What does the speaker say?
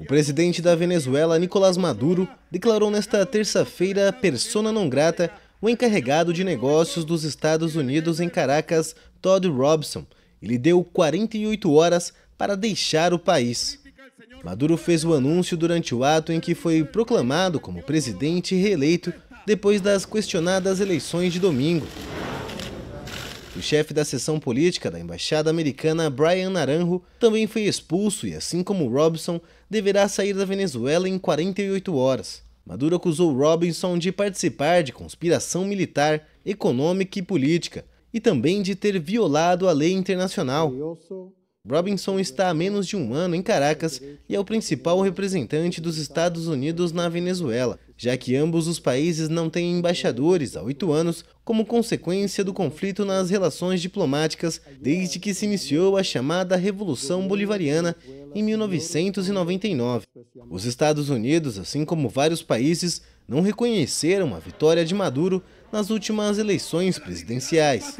O presidente da Venezuela, Nicolás Maduro, declarou nesta terça-feira persona não grata o encarregado de negócios dos Estados Unidos em Caracas, Todd Robson, e lhe deu 48 horas para deixar o país. Maduro fez o anúncio durante o ato em que foi proclamado como presidente reeleito depois das questionadas eleições de domingo. O chefe da seção política da embaixada americana, Brian Naranjo, também foi expulso e, assim como Robson, deverá sair da Venezuela em 48 horas. Maduro acusou Robinson de participar de conspiração militar, econômica e política, e também de ter violado a lei internacional. Robinson está há menos de um ano em Caracas e é o principal representante dos Estados Unidos na Venezuela, já que ambos os países não têm embaixadores há oito anos como consequência do conflito nas relações diplomáticas desde que se iniciou a chamada Revolução Bolivariana em 1999. Os Estados Unidos, assim como vários países, não reconheceram a vitória de Maduro nas últimas eleições presidenciais.